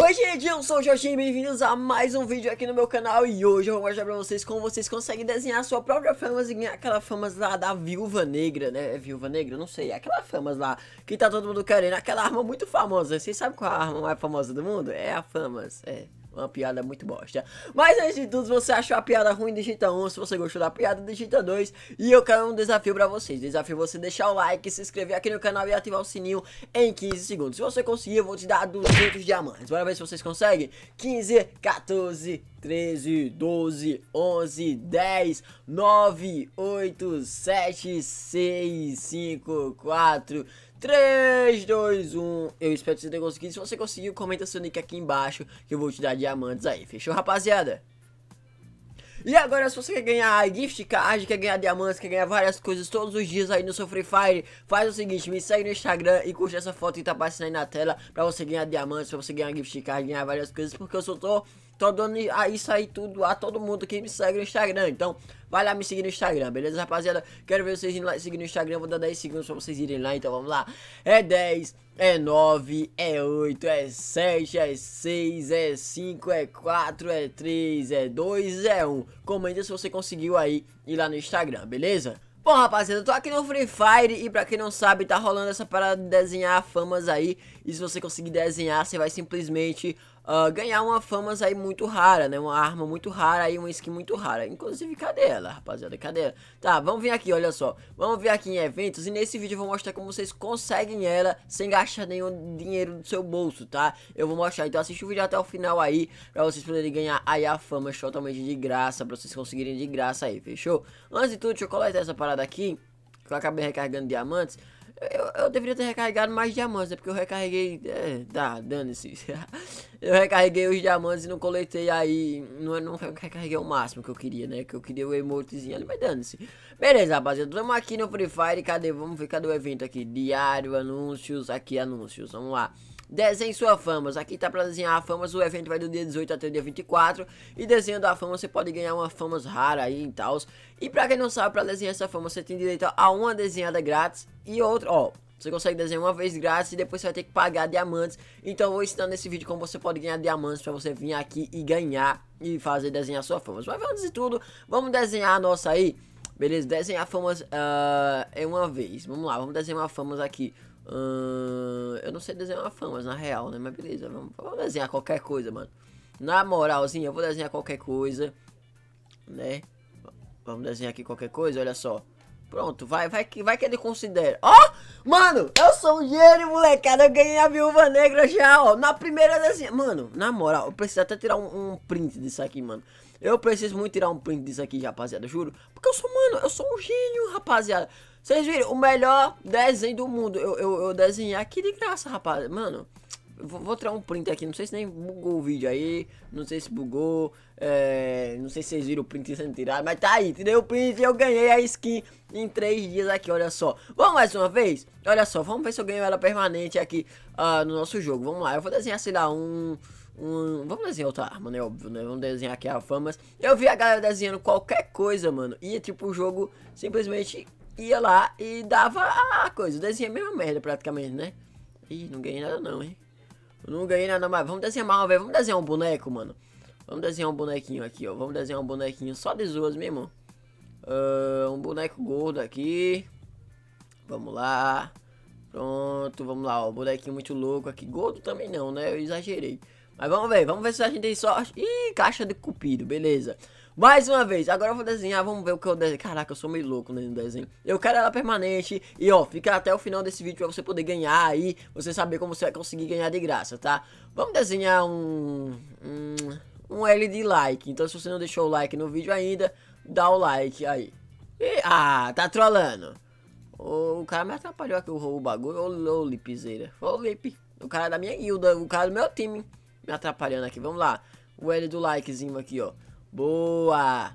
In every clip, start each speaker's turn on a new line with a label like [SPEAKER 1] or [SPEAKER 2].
[SPEAKER 1] Oi gente, eu sou o Jorginho e bem-vindos a mais um vídeo aqui no meu canal E hoje eu vou mostrar pra vocês como vocês conseguem desenhar sua própria fama E ganhar aquela fama lá da Viúva Negra, né? É Viúva Negra? Não sei, aquela fama lá que tá todo mundo querendo Aquela arma muito famosa, vocês sabem qual é a arma mais famosa do mundo? É a famas, é uma piada muito bosta. Mas antes de tudo, se você achou a piada ruim, digita 1. Se você gostou da piada, digita 2. E eu quero um desafio pra vocês. Desafio você deixar o like, se inscrever aqui no canal e ativar o sininho em 15 segundos. Se você conseguir, eu vou te dar 200 diamantes. Bora ver se vocês conseguem? 15, 14, 13, 12, 11, 10, 9, 8, 7, 6, 5, 4, 3, 2, 1. Eu espero que você tenha conseguido. Se você conseguiu, comenta seu nick aqui embaixo que eu vou te dar diamantes aí. Fechou, rapaziada? E agora, se você quer ganhar gift card, quer ganhar diamantes, quer ganhar várias coisas todos os dias aí no seu Free Fire, faz o seguinte, me segue no Instagram e curte essa foto que tá aparecendo aí na tela pra você ganhar diamantes, pra você ganhar gift card, ganhar várias coisas, porque eu só tô Tô dando isso aí tudo a todo mundo que me segue no Instagram. Então, vai lá me seguir no Instagram, beleza, rapaziada? Quero ver vocês lá, seguir no Instagram. Vou dar 10 segundos pra vocês irem lá. Então, vamos lá. É 10, é 9, é 8, é 7, é 6, é 5, é 4, é 3, é 2, é 1. Comenta se você conseguiu aí ir lá no Instagram, beleza? Bom, rapaziada, eu tô aqui no Free Fire e pra quem não sabe, tá rolando essa parada de desenhar famas aí. E se você conseguir desenhar, você vai simplesmente uh, ganhar uma fama aí muito rara, né? Uma arma muito rara e uma skin muito rara. Inclusive, cadê ela, rapaziada? Cadê ela? Tá, vamos vir aqui, olha só. Vamos vir aqui em eventos e nesse vídeo eu vou mostrar como vocês conseguem ela sem gastar nenhum dinheiro do seu bolso, tá? Eu vou mostrar, então assiste o vídeo até o final aí, pra vocês poderem ganhar aí a fama totalmente de graça, pra vocês conseguirem de graça aí, fechou? Antes de tudo, deixa eu coletar essa parada aqui, que eu acabei recarregando diamantes. Eu deveria ter recarregado mais diamantes, né? Porque eu recarreguei. É, tá, dane-se. eu recarreguei os diamantes e não coletei aí. Não, não recarreguei o máximo que eu queria, né? Que eu queria o emotezinho ali, mas dane-se. Beleza, rapaziada. Estamos aqui no Free Fire. Cadê? Vamos ver, cadê o evento aqui? Diário, anúncios. Aqui, anúncios. Vamos lá. Desenhe sua fama. Aqui tá para desenhar a fama. O evento vai do dia 18 até o dia 24. E desenhando a fama, você pode ganhar uma fama rara aí e tal. E para quem não sabe, para desenhar essa fama, você tem direito a uma desenhada grátis e outra, ó. Você consegue desenhar uma vez grátis e depois você vai ter que pagar diamantes. Então eu vou ensinar nesse vídeo como você pode ganhar diamantes para você vir aqui e ganhar e fazer desenhar sua fama. Mas antes de tudo, vamos desenhar a nossa aí. Beleza, desenhar famas uh, é uma vez. Vamos lá, vamos desenhar uma famas aqui. Uh, eu não sei desenhar uma famas na real, né? Mas beleza, vamos, vamos desenhar qualquer coisa, mano. Na moralzinha, eu vou desenhar qualquer coisa, né? Vamos desenhar aqui qualquer coisa, olha só. Pronto, vai, vai que, vai que ele considera. Ó, oh, mano, eu sou um gênio, molecada. Eu ganhei a viúva negra já, ó. Na primeira desenha. Mano, na moral, eu preciso até tirar um, um, print disso aqui, mano. Eu preciso muito tirar um print disso aqui, rapaziada, juro. Porque eu sou, mano, eu sou um gênio, rapaziada. Vocês viram? O melhor desenho do mundo. Eu, eu, eu desenhei aqui de graça, rapaz. Mano, Vou, vou tirar um print aqui, não sei se nem bugou o vídeo aí, não sei se bugou, é, não sei se vocês viram o print sendo tirado, mas tá aí, tirei o print e eu ganhei a skin em 3 dias aqui, olha só. Vamos mais uma vez? Olha só, vamos ver se eu ganho ela permanente aqui uh, no nosso jogo, vamos lá, eu vou desenhar, sei lá, um... Um, vamos desenhar outra arma, né? Óbvio, né? Vamos desenhar aqui a famas. Eu vi a galera desenhando qualquer coisa, mano. E tipo, o jogo simplesmente ia lá e dava a coisa. Desenha a mesma merda praticamente, né? Ih, não ganhei nada não, hein? Eu não ganhei nada mais. Vamos desenhar mal, velho. Vamos desenhar um boneco, mano. Vamos desenhar um bonequinho aqui, ó. Vamos desenhar um bonequinho só de zoas mesmo. Uh, um boneco gordo aqui. Vamos lá. Pronto, vamos lá, ó. Bonequinho muito louco aqui. Gordo também não, né? Eu exagerei. Mas vamos ver, vamos ver se a gente tem sorte. Ih, caixa de cupido, beleza. Mais uma vez, agora eu vou desenhar, vamos ver o que eu desenho. Caraca, eu sou meio louco no desenho. Eu quero ela permanente e ó, fica até o final desse vídeo pra você poder ganhar aí, você saber como você vai conseguir ganhar de graça, tá? Vamos desenhar um... um, um L de like. Então se você não deixou o like no vídeo ainda, dá o like aí. E, ah, tá trollando. O, o cara me atrapalhou aqui o, o bagulho. Ô, ô Ô, Lip. O cara é da minha guilda, o cara é do meu time me atrapalhando aqui. Vamos lá. O L do likezinho aqui, ó. Boa!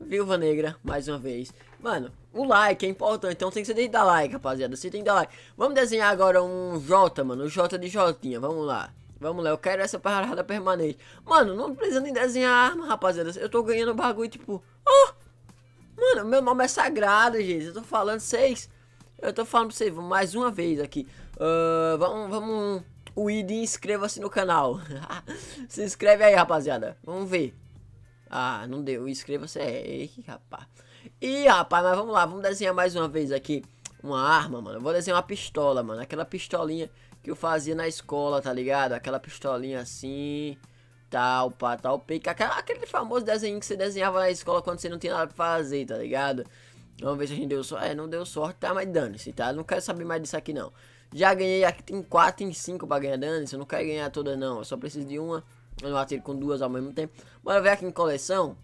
[SPEAKER 1] Viúva Negra, mais uma vez. Mano, o like é importante, então tem que ser dar like, rapaziada. Você tem que dar like. Vamos desenhar agora um J, mano. Um J de Jotinha, vamos lá. Vamos lá, eu quero essa parada permanente. Mano, não precisa nem desenhar arma, rapaziada. Eu tô ganhando bagulho, tipo... Oh! Mano, meu nome é sagrado, gente. Eu tô falando seis Eu tô falando pra vocês mais uma vez aqui. Uh, vamos, vamos o ID inscreva-se no canal. se inscreve aí, rapaziada. Vamos ver. Ah, não deu. Inscreva-se aí, rapaz. E, rapaz, mas vamos lá. Vamos desenhar mais uma vez aqui uma arma, mano. Eu vou desenhar uma pistola, mano. Aquela pistolinha que eu fazia na escola, tá ligado? Aquela pistolinha assim, tal, pá, tal, pica. Aquele famoso desenho que você desenhava na escola quando você não tinha nada pra fazer, tá ligado? Vamos ver se a gente deu sorte. É, não deu sorte, tá? Mas dane-se, tá? Eu não quero saber mais disso aqui, não. Já ganhei aqui, tem 4, em 5 pra ganhar dano. Eu não quero ganhar todas, não. Eu só preciso de uma. Eu não atiro com duas ao mesmo tempo. Bora ver aqui em coleção.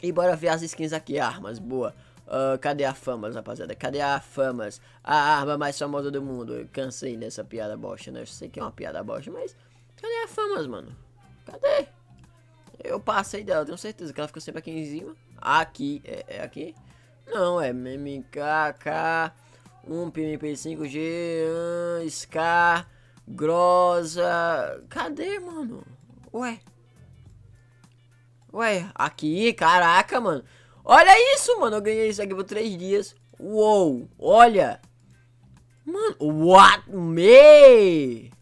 [SPEAKER 1] E bora ver as skins aqui, armas, boa. Uh, cadê a Famas, rapaziada? Cadê a Famas? A arma mais famosa do mundo. Eu cansei dessa piada bosta, né? Eu sei que é uma piada bosta, mas... Cadê a Famas, mano? Cadê? Eu passei dela, tenho certeza que ela ficou sempre aqui em cima. Aqui, é, é aqui? Não, é MKK um PMP5G, um, Scar, Grosa. Cadê, mano? Ué. Ué, aqui, caraca, mano. Olha isso, mano. Eu ganhei isso aqui por três dias. Uou, olha. Mano, what? Me?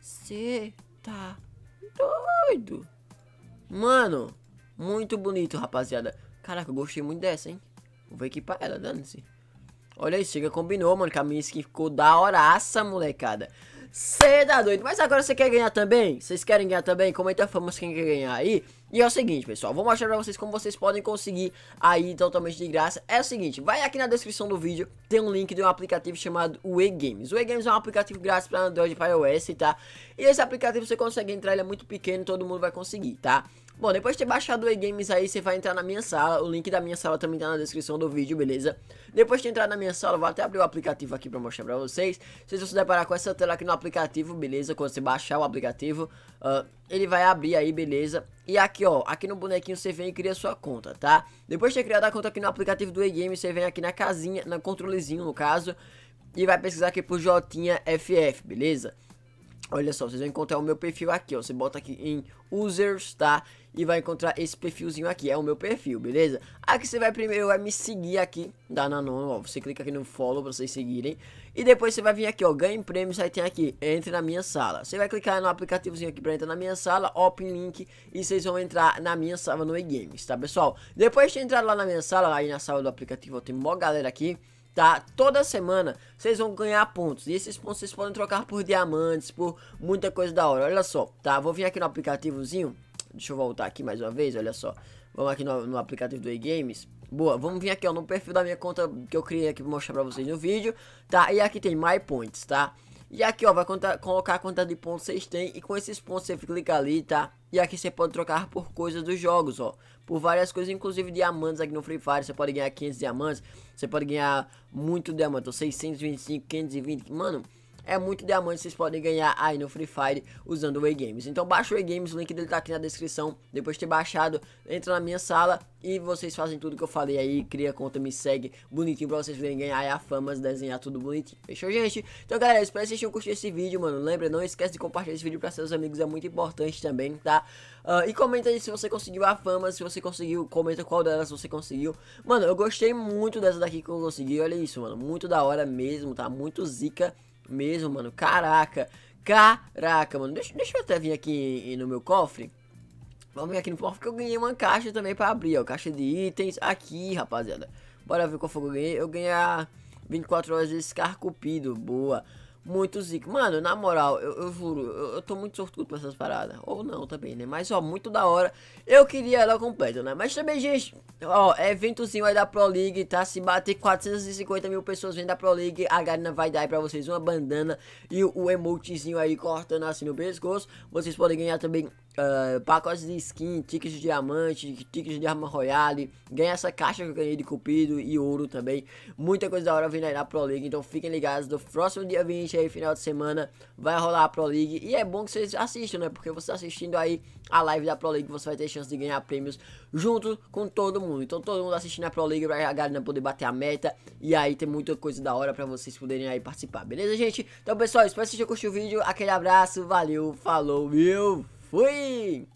[SPEAKER 1] cê tá doido. Mano, muito bonito, rapaziada. Caraca, eu gostei muito dessa, hein. Vou equipar ela, dane-se. Olha isso, chega, combinou, mano, com a minha skin ficou da horaça, molecada. Cê tá doido, mas agora você quer ganhar também? Vocês querem ganhar também? Comenta famoso quem quer ganhar aí. E é o seguinte, pessoal, vou mostrar pra vocês como vocês podem conseguir aí totalmente de graça. É o seguinte, vai aqui na descrição do vídeo, tem um link de um aplicativo chamado Ue Games. O Games é um aplicativo grátis para Android e iOS, tá? E esse aplicativo você consegue entrar, ele é muito pequeno, todo mundo vai conseguir, tá? Bom, depois de ter baixado o E-Games aí, você vai entrar na minha sala. O link da minha sala também tá na descrição do vídeo, beleza? Depois de entrar na minha sala, vou até abrir o aplicativo aqui pra mostrar pra vocês. Vocês vão se deparar com essa tela aqui no aplicativo, beleza? Quando você baixar o aplicativo, uh, ele vai abrir aí, beleza? E aqui, ó, aqui no bonequinho você vem e cria sua conta, tá? Depois de ter criado a conta aqui no aplicativo do E-Games, você vem aqui na casinha, no controlezinho, no caso. E vai pesquisar aqui por JFF FF, beleza? Olha só, vocês vão encontrar o meu perfil aqui, ó. Você bota aqui em users, tá? e vai encontrar esse perfilzinho aqui, é o meu perfil, beleza? Aqui você vai primeiro, vai me seguir aqui da Nanono, ó, você clica aqui no follow pra vocês seguirem. E depois você vai vir aqui, ó, ganhe prêmios, aí tem aqui, entre na minha sala. Você vai clicar no aplicativozinho aqui pra entrar na minha sala, open link, e vocês vão entrar na minha sala no eGames, tá pessoal? Depois de entrar lá na minha sala, aí na sala do aplicativo, ó, tem mó galera aqui tá? Toda semana vocês vão ganhar pontos. E esses pontos vocês podem trocar por diamantes, por muita coisa da hora. Olha só, tá? Vou vir aqui no aplicativozinho. Deixa eu voltar aqui mais uma vez, olha só. Vamos aqui no, no aplicativo do eGames. Boa, vamos vir aqui ó, no perfil da minha conta que eu criei aqui pra mostrar pra vocês no vídeo, tá? E aqui tem My Points, tá? E aqui, ó, vai conta colocar a quantidade de pontos vocês têm e com esses pontos você clica ali, tá? E aqui você pode trocar por coisas dos jogos, ó. Por várias coisas, inclusive diamantes aqui no Free Fire. Você pode ganhar 500 diamantes, você pode ganhar muito diamante, ou 625, 520, mano é muito diamante vocês podem ganhar aí no Free Fire usando o E-Games. Então baixa o E-Games, o link dele tá aqui na descrição. Depois de ter baixado, entra na minha sala e vocês fazem tudo que eu falei aí, cria conta, me segue bonitinho pra vocês verem ganhar aí a fama, desenhar tudo bonitinho. Fechou, gente? Então, galera, espero que vocês tenham curtido esse vídeo, mano. Lembra, não esquece de compartilhar esse vídeo pra seus amigos, é muito importante também, tá? Uh, e comenta aí se você conseguiu a fama, se você conseguiu, comenta qual delas você conseguiu. Mano, eu gostei muito dessa daqui que eu consegui, olha isso, mano. Muito da hora mesmo, tá? Muito zica. Mesmo, mano. Caraca. Caraca, mano. Deixa, deixa eu até vir aqui no meu cofre. Vamos ver aqui no cofre que eu ganhei uma caixa também pra abrir, ó. Caixa de itens aqui, rapaziada. Bora ver qual foi que eu ganhei. Eu ganhei 24 horas de escarcupido. Boa muito zica. Mano, na moral, eu, eu juro, eu, eu, tô muito sortudo com essas paradas. Ou não também, né? Mas ó, muito da hora. Eu queria ela completa, né? Mas também, gente, ó, eventozinho aí da Pro League, tá? Se bater 450 mil pessoas vendo da Pro League, a Garina vai dar aí pra vocês uma bandana e o emotezinho aí cortando assim no pescoço. Vocês podem ganhar também Uh, pacotes de skin, tickets de diamante, tickets de arma royale, ganha essa caixa que eu ganhei de cupido e ouro também, muita coisa da hora vindo aí na Pro League, então fiquem ligados, do próximo dia 20 aí, final de semana, vai rolar a Pro League, e é bom que vocês assistam, né, porque você assistindo aí a live da Pro League, você vai ter chance de ganhar prêmios junto com todo mundo, então todo mundo assistindo a Pro League, vai a galera poder bater a meta, e aí tem muita coisa da hora pra vocês poderem aí participar, beleza gente? Então pessoal, espero que vocês tenham curtido o vídeo, aquele abraço, valeu, falou, viu? Fui!